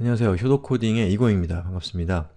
안녕하세요. 효도코딩의 이고입니다. 반갑습니다.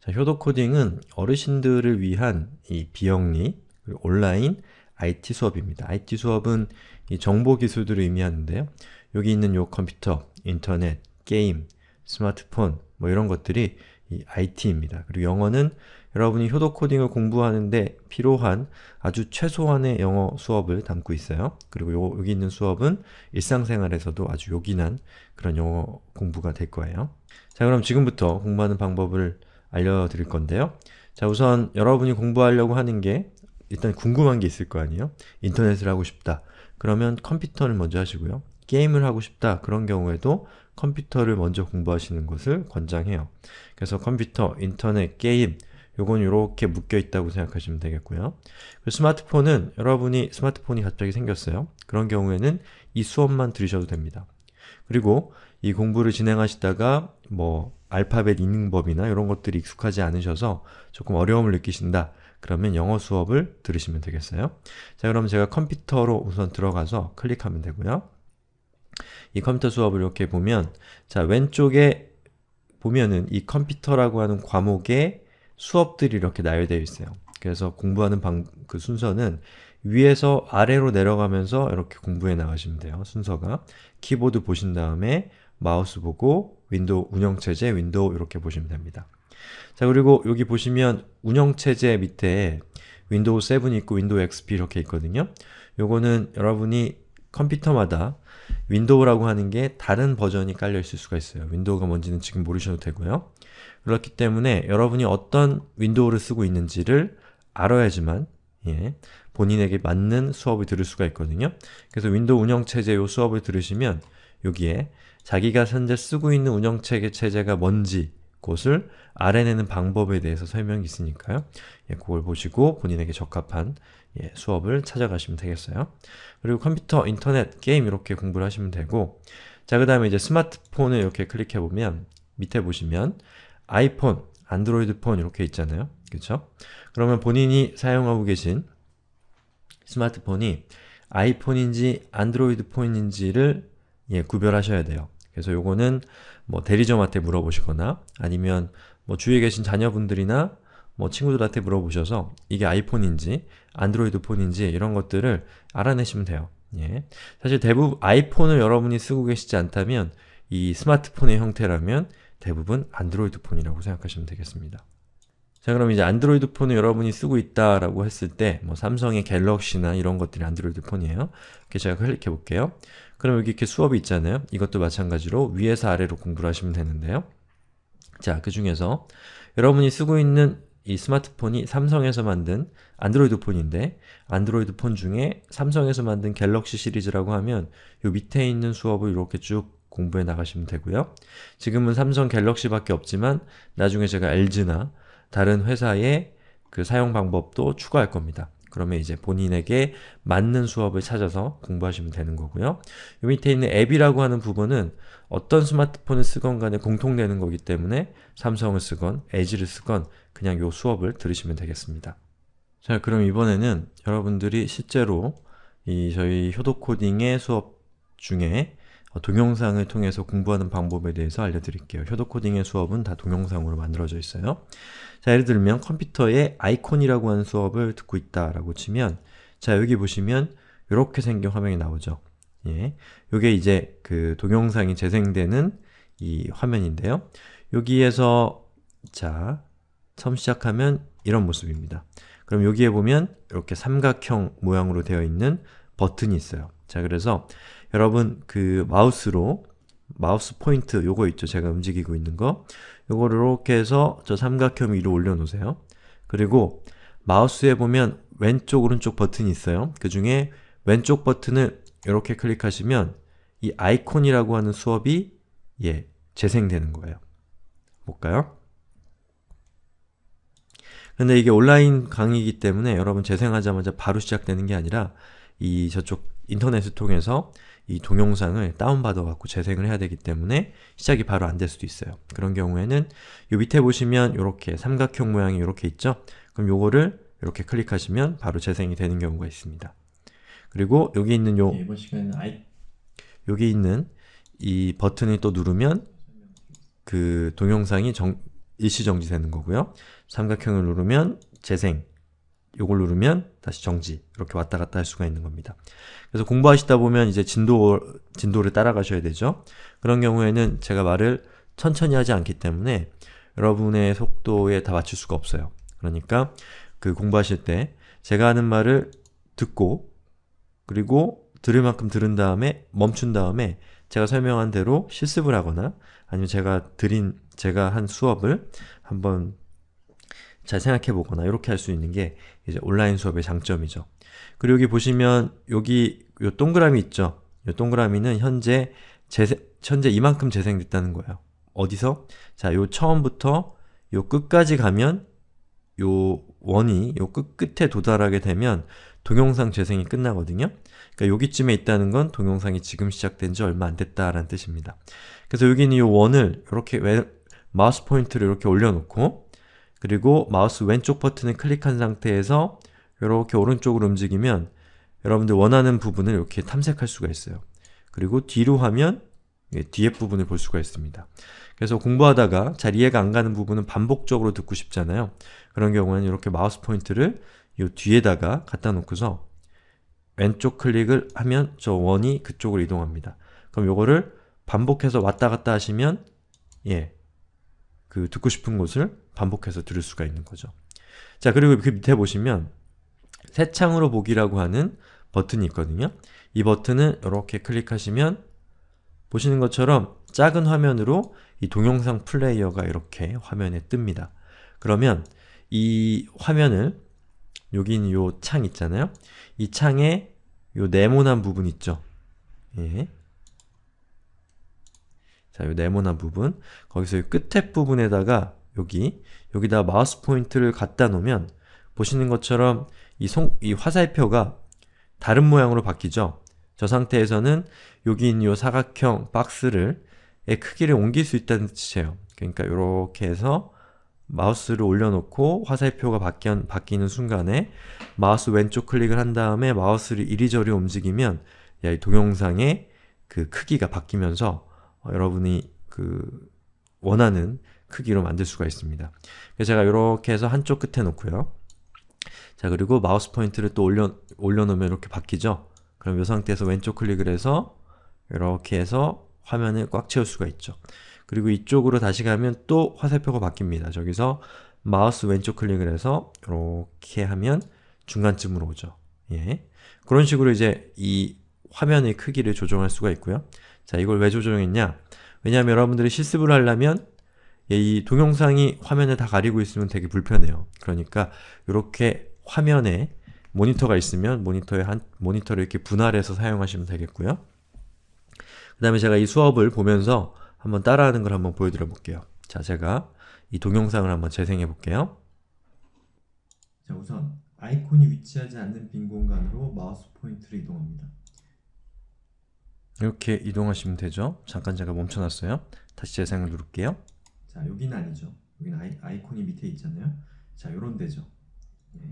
자, 효도코딩은 어르신들을 위한 이 비영리, 온라인 IT 수업입니다. IT 수업은 이 정보 기술들을 의미하는데요. 여기 있는 요 컴퓨터, 인터넷, 게임, 스마트폰 뭐 이런 것들이 이 IT입니다. 그리고 영어는 여러분이 효도 코딩을 공부하는데 필요한 아주 최소한의 영어 수업을 담고 있어요. 그리고 요, 여기 있는 수업은 일상생활에서도 아주 요긴한 그런 영어 공부가 될 거예요. 자 그럼 지금부터 공부하는 방법을 알려드릴 건데요. 자 우선 여러분이 공부하려고 하는 게 일단 궁금한 게 있을 거 아니에요? 인터넷을 하고 싶다. 그러면 컴퓨터를 먼저 하시고요. 게임을 하고 싶다 그런 경우에도 컴퓨터를 먼저 공부하시는 것을 권장해요. 그래서 컴퓨터, 인터넷, 게임 요건 이렇게 묶여 있다고 생각하시면 되겠고요. 스마트폰은 여러분이 스마트폰이 갑자기 생겼어요. 그런 경우에는 이 수업만 들으셔도 됩니다. 그리고 이 공부를 진행하시다가 뭐 알파벳 읽는 법이나 이런 것들이 익숙하지 않으셔서 조금 어려움을 느끼신다. 그러면 영어 수업을 들으시면 되겠어요. 자, 그럼 제가 컴퓨터로 우선 들어가서 클릭하면 되고요. 이 컴퓨터 수업을 이렇게 보면 자, 왼쪽에 보면은 이 컴퓨터라고 하는 과목에 수업들이 이렇게 나열되어 있어요. 그래서 공부하는 방, 그 순서는 위에서 아래로 내려가면서 이렇게 공부해 나가시면 돼요. 순서가. 키보드 보신 다음에 마우스 보고 윈도우 운영체제, 윈도우 이렇게 보시면 됩니다. 자, 그리고 여기 보시면 운영체제 밑에 윈도우 7 있고 윈도우 XP 이렇게 있거든요. 요거는 여러분이 컴퓨터마다 윈도우라고 하는 게 다른 버전이 깔려 있을 수가 있어요. 윈도우가 뭔지는 지금 모르셔도 되고요. 그렇기 때문에 여러분이 어떤 윈도우를 쓰고 있는지를 알아야지만 예, 본인에게 맞는 수업을 들을 수가 있거든요. 그래서 윈도우 운영체제 요 수업을 들으시면 여기에 자기가 현재 쓰고 있는 운영체계 체제가 뭔지 곳을 알아내는 방법에 대해서 설명이 있으니까요. 예, 그걸 보시고 본인에게 적합한 예, 수업을 찾아가시면 되겠어요. 그리고 컴퓨터, 인터넷, 게임 이렇게 공부를 하시면 되고 자그 다음에 이제 스마트폰을 이렇게 클릭해보면 밑에 보시면 아이폰, 안드로이드 폰 이렇게 있잖아요. 그렇죠? 그러면 본인이 사용하고 계신 스마트폰이 아이폰인지 안드로이드 폰인지를 예, 구별하셔야 돼요. 그래서 요거는 뭐 대리점한테 물어보시거나 아니면 뭐 주위에 계신 자녀분들이나 뭐 친구들한테 물어보셔서 이게 아이폰인지 안드로이드 폰인지 이런 것들을 알아내시면 돼요. 예. 사실 대부분 아이폰을 여러분이 쓰고 계시지 않다면 이 스마트폰의 형태라면 대부분 안드로이드 폰이라고 생각하시면 되겠습니다. 자 그럼 이제 안드로이드 폰을 여러분이 쓰고 있다라고 했을 때 뭐 삼성의 갤럭시나 이런 것들이 안드로이드 폰이에요. 이렇게 제가 클릭해 볼게요. 그럼 여기 이렇게 수업이 있잖아요. 이것도 마찬가지로 위에서 아래로 공부를 하시면 되는데요. 자, 그 중에서 여러분이 쓰고 있는 이 스마트폰이 삼성에서 만든 안드로이드 폰인데 안드로이드 폰 중에 삼성에서 만든 갤럭시 시리즈라고 하면 이 밑에 있는 수업을 이렇게 쭉 공부해 나가시면 되고요. 지금은 삼성 갤럭시밖에 없지만 나중에 제가 LG나 다른 회사의 그 사용 방법도 추가할 겁니다. 그러면 이제 본인에게 맞는 수업을 찾아서 공부하시면 되는 거고요. 이 밑에 있는 앱이라고 하는 부분은 어떤 스마트폰을 쓰건 간에 공통되는 거기 때문에 삼성을 쓰건 에지를 쓰건 그냥 요 수업을 들으시면 되겠습니다. 자 그럼 이번에는 여러분들이 실제로 이 저희 효도코딩의 수업 중에 어, 동영상을 통해서 공부하는 방법에 대해서 알려드릴게요. 효도코딩의 수업은 다 동영상으로 만들어져 있어요. 자, 예를 들면 컴퓨터에 아이콘이라고 하는 수업을 듣고 있다라고 치면 자, 여기 보시면 이렇게 생긴 화면이 나오죠. 예, 요게 이제 그 동영상이 재생되는 이 화면인데요. 여기에서 자, 처음 시작하면 이런 모습입니다. 그럼 여기에 보면 이렇게 삼각형 모양으로 되어 있는 버튼이 있어요. 자, 그래서 여러분 그 마우스로 마우스 포인트 요거 있죠? 제가 움직이고 있는 거 요거를 이렇게 해서 저 삼각형 위로 올려놓으세요. 그리고 마우스에 보면 왼쪽 오른쪽 버튼이 있어요. 그 중에 왼쪽 버튼을 이렇게 클릭하시면 이 아이콘이라고 하는 수업이 예, 재생되는 거예요. 볼까요? 근데 이게 온라인 강의이기 때문에 여러분 재생하자마자 바로 시작되는 게 아니라 이 저쪽 인터넷을 통해서 이 동영상을 다운받아 갖고 재생을 해야 되기 때문에 시작이 바로 안 될 수도 있어요. 그런 경우에는 요 밑에 보시면 이렇게 삼각형 모양이 이렇게 있죠? 그럼 요거를 이렇게 클릭하시면 바로 재생이 되는 경우가 있습니다. 그리고 여기 있는 요 예, 여기 있는 이 버튼을 또 누르면 그 동영상이 정, 일시정지되는 거고요. 삼각형을 누르면 재생 요걸 누르면 다시 정지 이렇게 왔다 갔다 할 수가 있는 겁니다. 그래서 공부하시다 보면 이제 진도, 진도를 따라가셔야 되죠. 그런 경우에는 제가 말을 천천히 하지 않기 때문에 여러분의 속도에 다 맞출 수가 없어요. 그러니까 그 공부하실 때 제가 하는 말을 듣고 그리고 들을 만큼 들은 다음에 멈춘 다음에 제가 설명한 대로 실습을 하거나 아니면 제가 드린 제가 한 수업을 한번 잘 생각해 보거나 이렇게 할 수 있는 게 이제 온라인 수업의 장점이죠. 그리고 여기 보시면 여기 요 동그라미 있죠? 요 동그라미는 현재 재생, 현재 이만큼 재생됐다는 거예요. 어디서? 자, 요 처음부터 요 끝까지 가면 요 원이 요 끝끝에 도달하게 되면 동영상 재생이 끝나거든요. 그러니까 여기쯤에 있다는 건 동영상이 지금 시작된 지 얼마 안 됐다라는 뜻입니다. 그래서 여기 는요 원을 이렇게 마우스 포인트를 이렇게 올려놓고 그리고 마우스 왼쪽 버튼을 클릭한 상태에서 이렇게 오른쪽으로 움직이면 여러분들 원하는 부분을 이렇게 탐색할 수가 있어요. 그리고 뒤로 하면 예, 뒤에 부분을 볼 수가 있습니다. 그래서 공부하다가 잘 이해가 안 가는 부분은 반복적으로 듣고 싶잖아요. 그런 경우에는 이렇게 마우스 포인트를 이 뒤에다가 갖다 놓고서 왼쪽 클릭을 하면 저 원이 그쪽으로 이동합니다. 그럼 요거를 반복해서 왔다 갔다 하시면 예, 그 듣고 싶은 곳을 반복해서 들을 수가 있는 거죠. 자, 그리고 그 밑에 보시면 새 창으로 보기라고 하는 버튼이 있거든요. 이 버튼을 이렇게 클릭하시면 보시는 것처럼 작은 화면으로 이 동영상 플레이어가 이렇게 화면에 뜹니다. 그러면 이 화면을 여기 있는 요창 있잖아요. 이 창에 요 네모난 부분 있죠. 예. 자, 이 네모난 부분 거기서 이 끝에 부분에다가 여기 여기다 마우스 포인트를 갖다 놓으면 보시는 것처럼 이, 송, 이 화살표가 다른 모양으로 바뀌죠? 저 상태에서는 여기 있는 이 사각형 박스를 크기를 옮길 수 있다는 뜻이에요. 그러니까 이렇게 해서 마우스를 올려놓고 화살표가 바뀌, 바뀌는 순간에 마우스 왼쪽 클릭을 한 다음에 마우스를 이리저리 움직이면 야, 이 동영상의 그 크기가 바뀌면서 어, 여러분이 그 원하는 크기로 만들 수가 있습니다. 그래서 제가 이렇게 해서 한쪽 끝에 놓고요. 자 그리고 마우스 포인트를 또 올려, 올려놓으면 이렇게 바뀌죠? 그럼 이 상태에서 왼쪽 클릭을 해서 이렇게 해서 화면을 꽉 채울 수가 있죠. 그리고 이쪽으로 다시 가면 또 화살표가 바뀝니다. 저기서 마우스 왼쪽 클릭을 해서 이렇게 하면 중간쯤으로 오죠. 예. 그런 식으로 이제 이 화면의 크기를 조정할 수가 있고요. 자, 이걸 왜 조정했냐? 왜냐하면 여러분들이 실습을 하려면 예, 이 동영상이 화면에 다 가리고 있으면 되게 불편해요. 그러니까 이렇게 화면에 모니터가 있으면 모니터에 한 모니터를 이렇게 분할해서 사용하시면 되겠고요. 그 다음에 제가 이 수업을 보면서 한번 따라하는 걸 한번 보여드려 볼게요. 자, 제가 이 동영상을 한번 재생해 볼게요. 자, 우선 아이콘이 위치하지 않는 빈 공간으로 마우스 포인트를 이동합니다. 이렇게 이동하시면 되죠. 잠깐 제가 멈춰놨어요. 다시 재생을 누를게요. 자, 여기는 아니죠. 여기는 아이, 콘이 밑에 있잖아요. 자, 요런 데죠. 예.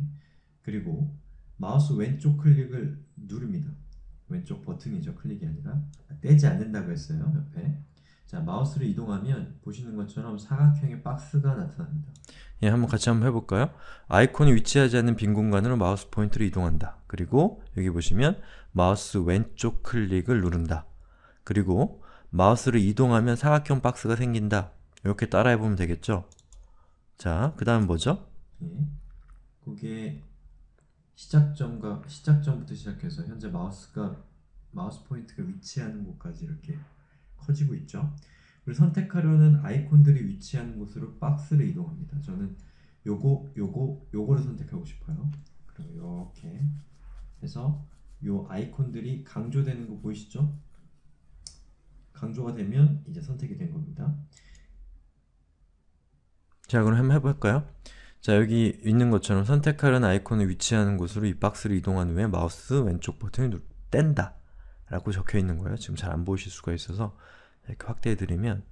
그리고 마우스 왼쪽 클릭을 누릅니다. 왼쪽 버튼이죠. 클릭이 아니라. 아, 떼지 않는다고 했어요. 옆에. 자, 마우스를 이동하면 보시는 것처럼 사각형의 박스가 나타납니다. 예, 한번 같이 한번 해볼까요? 아이콘이 위치하지 않는 빈 공간으로 마우스 포인트로 이동한다. 그리고 여기 보시면 마우스 왼쪽 클릭을 누른다. 그리고 마우스를 이동하면 사각형 박스가 생긴다. 이렇게 따라해보면 되겠죠? 자, 그 다음 뭐죠? 예, 그게 시작점과 시작점부터 시작해서 현재 마우스가 마우스 포인트가 위치하는 곳까지 이렇게 커지고 있죠. 우리 선택하려는 아이콘들이 위치하는 곳으로 박스를 이동합니다. 저는 요거, 요거, 요거를 선택하고 싶어요. 그럼 이렇게 그래서 이 아이콘들이 강조되는 거 보이시죠? 강조가 되면 이제 선택이 된 겁니다. 자 그럼 한번 해볼까요? 자 여기 있는 것처럼 선택하는 아이콘을 위치하는 곳으로 이 박스를 이동한 후에 마우스 왼쪽 버튼을 누, 뗀다 라고 적혀 있는 거예요. 지금 잘 안 보이실 수가 있어서 이렇게 확대해 드리면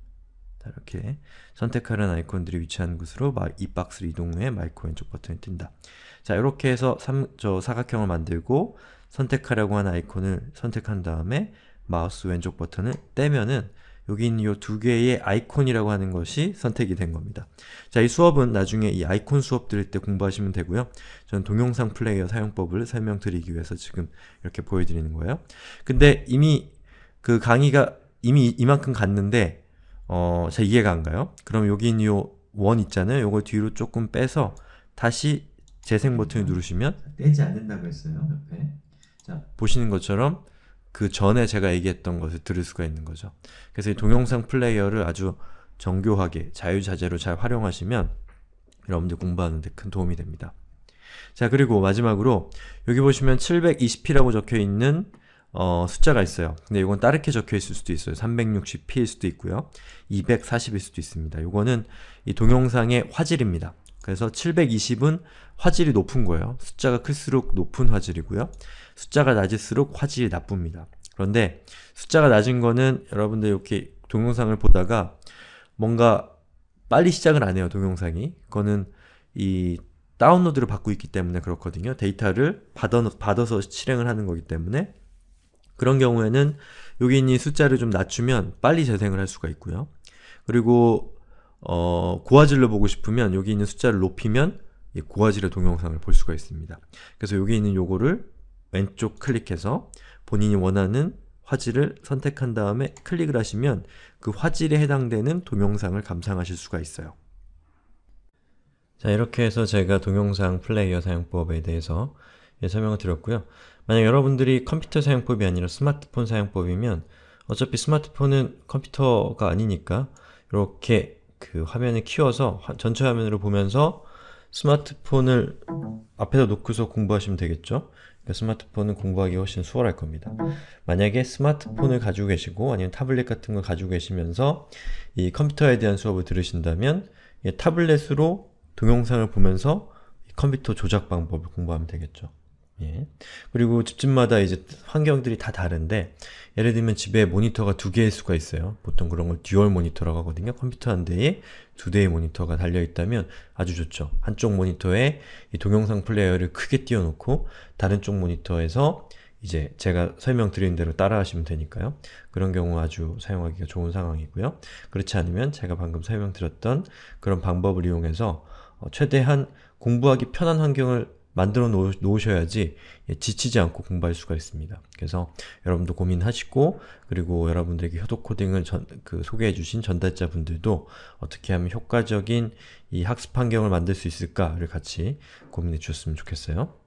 자, 이렇게 선택하는 아이콘들이 위치한 곳으로 이 박스를 이동 후에 마이크 왼쪽 버튼을 뜬다. 자, 이렇게 해서 삼, 저 사각형을 만들고 선택하려고 하는 아이콘을 선택한 다음에 마우스 왼쪽 버튼을 떼면은 여기 있는 이 두 개의 아이콘이라고 하는 것이 선택이 된 겁니다. 자, 이 수업은 나중에 이 아이콘 수업 들을 때 공부하시면 되고요. 저는 동영상 플레이어 사용법을 설명드리기 위해서 지금 이렇게 보여드리는 거예요. 근데 이미 그 강의가 이미 이만큼 갔는데 어, 잘 이해가 안 가요? 그럼 여기 있는 요원 있잖아요. 요걸 뒤로 조금 빼서 다시 재생 버튼을 누르시면 떼지 않는다고 했어요. 옆에. 자. 보시는 것처럼 그 전에 제가 얘기했던 것을 들을 수가 있는 거죠. 그래서 이 동영상 플레이어를 아주 정교하게 자유자재로 잘 활용하시면 여러분들 공부하는데 큰 도움이 됩니다. 자 그리고 마지막으로 여기 보시면 720p라고 적혀있는 어, 숫자가 있어요. 근데 이건 다르게 적혀 있을 수도 있어요. 360p일 수도 있고요. 240일 수도 있습니다. 이거는 이 동영상의 화질입니다. 그래서 720은 화질이 높은 거예요. 숫자가 클수록 높은 화질이고요. 숫자가 낮을수록 화질이 나쁩니다. 그런데 숫자가 낮은 거는 여러분들 이렇게 동영상을 보다가 뭔가 빨리 시작을 안 해요, 동영상이. 그거는 이 다운로드를 받고 있기 때문에 그렇거든요. 데이터를 받아, 받아서 실행을 하는 거기 때문에 그런 경우에는 여기 있는 숫자를 좀 낮추면 빨리 재생을 할 수가 있고요. 그리고 어, 고화질로 보고 싶으면 여기 있는 숫자를 높이면 고화질의 동영상을 볼 수가 있습니다. 그래서 여기 있는 요거를 왼쪽 클릭해서 본인이 원하는 화질을 선택한 다음에 클릭을 하시면 그 화질에 해당되는 동영상을 감상하실 수가 있어요. 자 이렇게 해서 제가 동영상 플레이어 사용법에 대해서 예, 설명을 드렸고요. 만약 여러분들이 컴퓨터 사용법이 아니라 스마트폰 사용법이면 어차피 스마트폰은 컴퓨터가 아니니까 이렇게 그 화면을 키워서 전체 화면으로 보면서 스마트폰을 앞에다 놓고서 공부하시면 되겠죠? 그러니까 스마트폰은 공부하기 훨씬 수월할 겁니다. 만약에 스마트폰을 가지고 계시고 아니면 타블렛 같은 걸 가지고 계시면서 이 컴퓨터에 대한 수업을 들으신다면 타블렛으로 동영상을 보면서 컴퓨터 조작 방법을 공부하면 되겠죠. 예. 그리고 집집마다 이제 환경들이 다 다른데 예를 들면 집에 모니터가 두개일 수가 있어요. 보통 그런 걸 듀얼 모니터라고 하거든요. 컴퓨터 한 대에 두 대의 모니터가 달려있다면 아주 좋죠. 한쪽 모니터에 동영상 플레이어를 크게 띄워놓고 다른 쪽 모니터에서 이제 제가 설명드린 대로 따라하시면 되니까요. 그런 경우 아주 사용하기가 좋은 상황이고요. 그렇지 않으면 제가 방금 설명드렸던 그런 방법을 이용해서 어, 최대한 공부하기 편한 환경을 만들어 놓으셔야지 지치지 않고 공부할 수가 있습니다. 그래서 여러분도 고민하시고 그리고 여러분들에게 효도 코딩을 전, 그 소개해주신 전달자분들도 어떻게 하면 효과적인 이 학습 환경을 만들 수 있을까를 같이 고민해 주셨으면 좋겠어요.